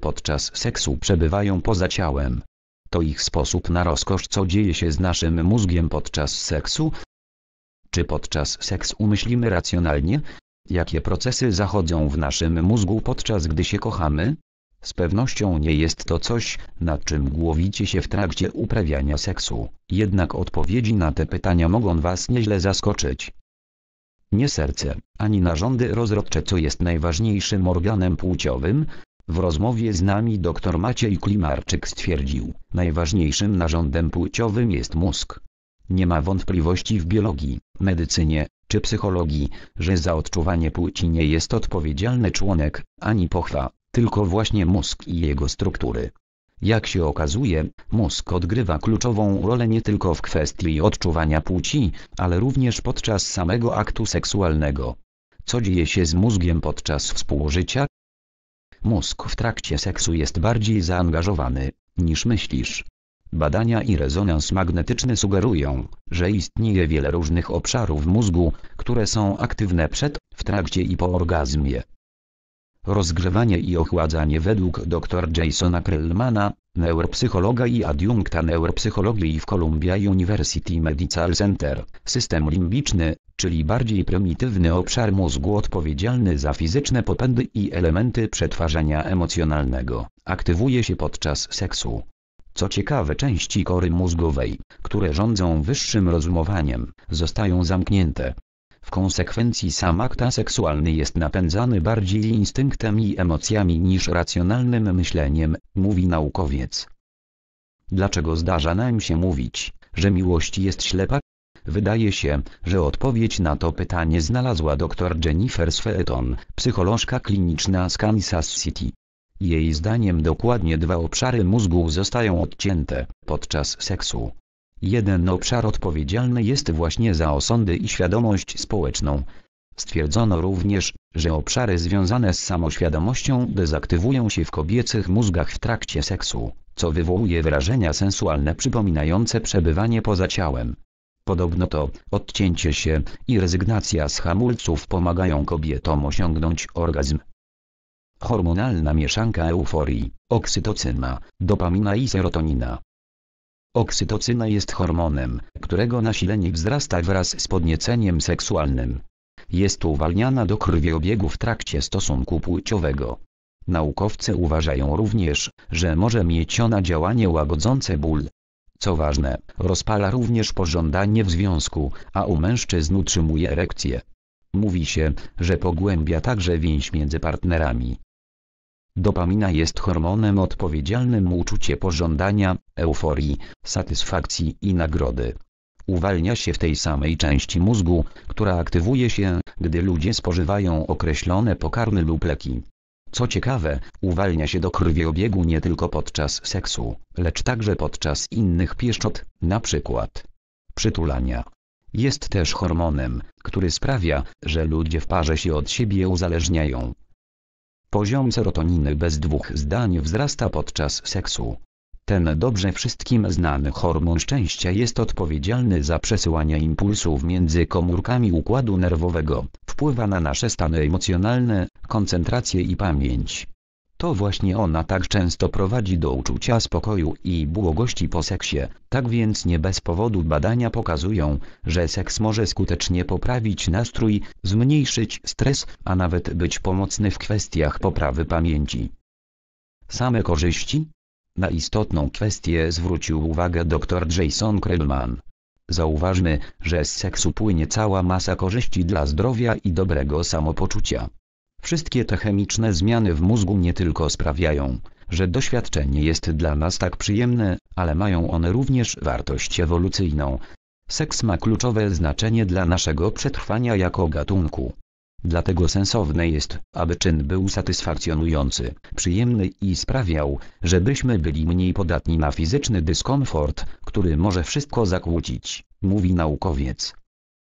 podczas seksu przebywają poza ciałem. To ich sposób na rozkosz co dzieje się z naszym mózgiem podczas seksu? Czy podczas seksu myślimy racjonalnie? Jakie procesy zachodzą w naszym mózgu podczas gdy się kochamy? Z pewnością nie jest to coś, na czym głowicie się w trakcie uprawiania seksu, jednak odpowiedzi na te pytania mogą was nieźle zaskoczyć. Nie serce, ani narządy rozrodcze co jest najważniejszym organem płciowym, w rozmowie z nami dr Maciej Klimarczyk stwierdził, najważniejszym narządem płciowym jest mózg. Nie ma wątpliwości w biologii, medycynie czy psychologii, że za odczuwanie płci nie jest odpowiedzialny członek, ani pochwa, tylko właśnie mózg i jego struktury. Jak się okazuje, mózg odgrywa kluczową rolę nie tylko w kwestii odczuwania płci, ale również podczas samego aktu seksualnego. Co dzieje się z mózgiem podczas współżycia? Mózg w trakcie seksu jest bardziej zaangażowany, niż myślisz. Badania i rezonans magnetyczny sugerują, że istnieje wiele różnych obszarów mózgu, które są aktywne przed, w trakcie i po orgazmie. Rozgrzewanie i ochładzanie według dr Jasona Krellmana, neuropsychologa i adiunkta neuropsychologii w Columbia University Medical Center. System limbiczny, czyli bardziej prymitywny obszar mózgu odpowiedzialny za fizyczne popędy i elementy przetwarzania emocjonalnego, aktywuje się podczas seksu. Co ciekawe części kory mózgowej, które rządzą wyższym rozumowaniem, zostają zamknięte, w konsekwencji sam akta seksualny jest napędzany bardziej instynktem i emocjami niż racjonalnym myśleniem, mówi naukowiec. Dlaczego zdarza nam się mówić, że miłość jest ślepa? Wydaje się, że odpowiedź na to pytanie znalazła dr Jennifer Sveton, psycholożka kliniczna z Kansas City. Jej zdaniem dokładnie dwa obszary mózgu zostają odcięte podczas seksu. Jeden obszar odpowiedzialny jest właśnie za osądy i świadomość społeczną. Stwierdzono również, że obszary związane z samoświadomością dezaktywują się w kobiecych mózgach w trakcie seksu, co wywołuje wrażenia sensualne przypominające przebywanie poza ciałem. Podobno to odcięcie się i rezygnacja z hamulców pomagają kobietom osiągnąć orgazm. Hormonalna mieszanka euforii, oksytocyna, dopamina i serotonina Oksytocyna jest hormonem, którego nasilenie wzrasta wraz z podnieceniem seksualnym. Jest uwalniana do krwiobiegu w trakcie stosunku płciowego. Naukowcy uważają również, że może mieć ona działanie łagodzące ból. Co ważne, rozpala również pożądanie w związku, a u mężczyzn utrzymuje erekcję. Mówi się, że pogłębia także więź między partnerami. Dopamina jest hormonem odpowiedzialnym uczucie pożądania, euforii, satysfakcji i nagrody. Uwalnia się w tej samej części mózgu, która aktywuje się, gdy ludzie spożywają określone pokarmy lub leki. Co ciekawe, uwalnia się do krwiobiegu nie tylko podczas seksu, lecz także podczas innych pieszczot, np. przytulania. Jest też hormonem, który sprawia, że ludzie w parze się od siebie uzależniają. Poziom serotoniny bez dwóch zdań wzrasta podczas seksu. Ten dobrze wszystkim znany hormon szczęścia jest odpowiedzialny za przesyłanie impulsów między komórkami układu nerwowego, wpływa na nasze stany emocjonalne, koncentrację i pamięć. To właśnie ona tak często prowadzi do uczucia spokoju i błogości po seksie, tak więc nie bez powodu badania pokazują, że seks może skutecznie poprawić nastrój, zmniejszyć stres, a nawet być pomocny w kwestiach poprawy pamięci. Same korzyści? Na istotną kwestię zwrócił uwagę dr Jason Krellman. Zauważmy, że z seksu płynie cała masa korzyści dla zdrowia i dobrego samopoczucia. Wszystkie te chemiczne zmiany w mózgu nie tylko sprawiają, że doświadczenie jest dla nas tak przyjemne, ale mają one również wartość ewolucyjną. Seks ma kluczowe znaczenie dla naszego przetrwania jako gatunku. Dlatego sensowne jest, aby czyn był satysfakcjonujący, przyjemny i sprawiał, żebyśmy byli mniej podatni na fizyczny dyskomfort, który może wszystko zakłócić, mówi naukowiec.